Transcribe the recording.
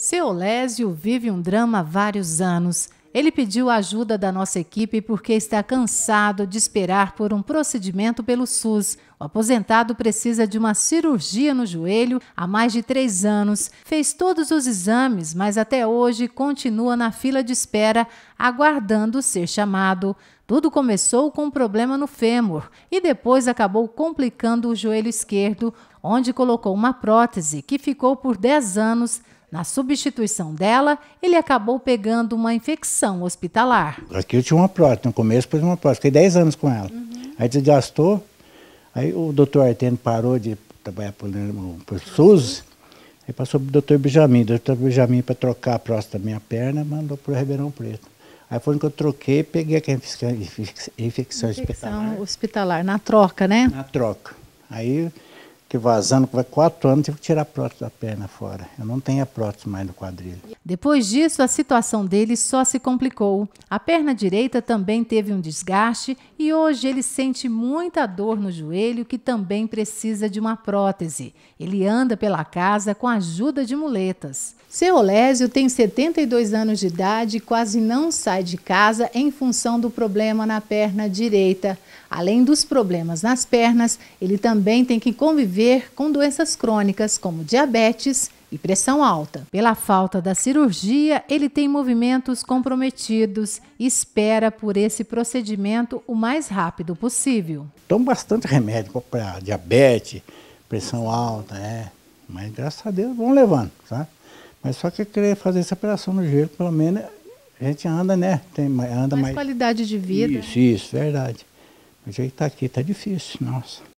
Seu Lésio vive um drama há vários anos. Ele pediu a ajuda da nossa equipe porque está cansado de esperar por um procedimento pelo SUS. O aposentado precisa de uma cirurgia no joelho há mais de três anos. Fez todos os exames, mas até hoje continua na fila de espera, aguardando ser chamado. Tudo começou com um problema no fêmur e depois acabou complicando o joelho esquerdo, onde colocou uma prótese que ficou por 10 anos na substituição dela, ele acabou pegando uma infecção hospitalar. Aqui eu tinha uma prótese, no começo pus uma prótese, fiquei 10 anos com ela. Uhum. Aí desgastou, aí o doutor Arteno parou de trabalhar por, né, por SUS, aí passou para o doutor Benjamin. O doutor Benjamin, para trocar a prótese da minha perna, mandou para o Ribeirão Preto. Aí foi quando eu troquei, peguei aquela infecção, infecção, infecção hospitalar. hospitalar. na troca, né? Na troca. Aí que vazando, vai quatro anos, tive que tirar a prótese da perna fora. Eu não tenho a prótese mais no quadril. Depois disso, a situação dele só se complicou. A perna direita também teve um desgaste e hoje ele sente muita dor no joelho, que também precisa de uma prótese. Ele anda pela casa com a ajuda de muletas. Seu Olésio tem 72 anos de idade e quase não sai de casa em função do problema na perna direita. Além dos problemas nas pernas, ele também tem que conviver viver com doenças crônicas como diabetes e pressão alta. Pela falta da cirurgia, ele tem movimentos comprometidos e espera por esse procedimento o mais rápido possível. Tomo bastante remédio para diabetes, pressão alta, é. Mas graças a Deus vão levando, tá Mas só que querer fazer essa operação no joelho, pelo menos a gente anda, né? Tem, anda mais, mais qualidade de vida. Isso, isso, verdade. O jeito tá aqui tá difícil, nossa.